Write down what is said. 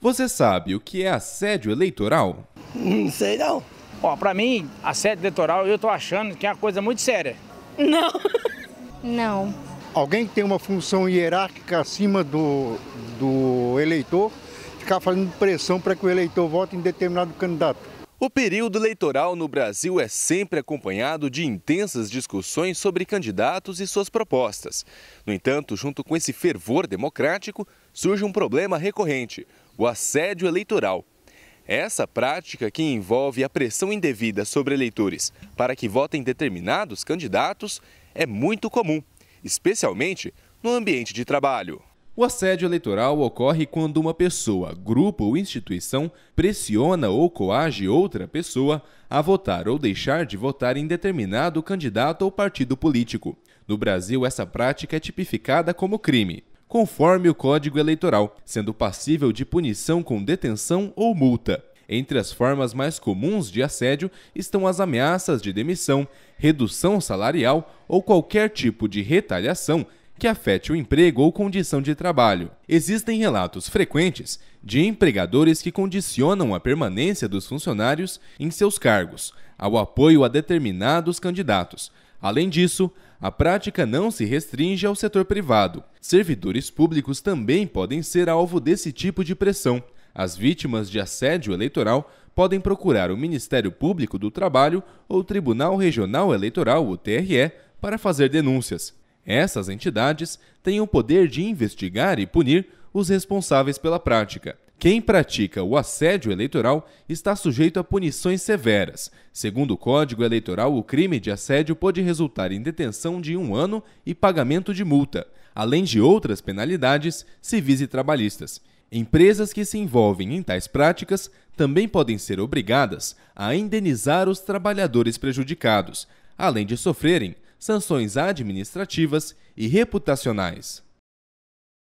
Você sabe o que é assédio eleitoral? Não sei não. Ó, pra mim, assédio eleitoral eu tô achando que é uma coisa muito séria. Não. não. Alguém que tem uma função hierárquica acima do, do eleitor ficar fazendo pressão para que o eleitor vote em determinado candidato. O período eleitoral no Brasil é sempre acompanhado de intensas discussões sobre candidatos e suas propostas. No entanto, junto com esse fervor democrático, surge um problema recorrente: o assédio eleitoral. Essa prática, que envolve a pressão indevida sobre eleitores para que votem determinados candidatos, é muito comum, especialmente no ambiente de trabalho. O assédio eleitoral ocorre quando uma pessoa, grupo ou instituição pressiona ou coage outra pessoa a votar ou deixar de votar em determinado candidato ou partido político. No Brasil, essa prática é tipificada como crime conforme o Código Eleitoral, sendo passível de punição com detenção ou multa. Entre as formas mais comuns de assédio estão as ameaças de demissão, redução salarial ou qualquer tipo de retaliação que afete o emprego ou condição de trabalho. Existem relatos frequentes de empregadores que condicionam a permanência dos funcionários em seus cargos ao apoio a determinados candidatos. Além disso, a prática não se restringe ao setor privado. Servidores públicos também podem ser alvo desse tipo de pressão. As vítimas de assédio eleitoral podem procurar o Ministério Público do Trabalho ou o Tribunal Regional Eleitoral, o TRE, para fazer denúncias. Essas entidades têm o poder de investigar e punir os responsáveis pela prática. Quem pratica o assédio eleitoral está sujeito a punições severas. Segundo o Código Eleitoral, o crime de assédio pode resultar em detenção de um ano e pagamento de multa, além de outras penalidades civis e trabalhistas. Empresas que se envolvem em tais práticas também podem ser obrigadas a indenizar os trabalhadores prejudicados, além de sofrerem sanções administrativas e reputacionais.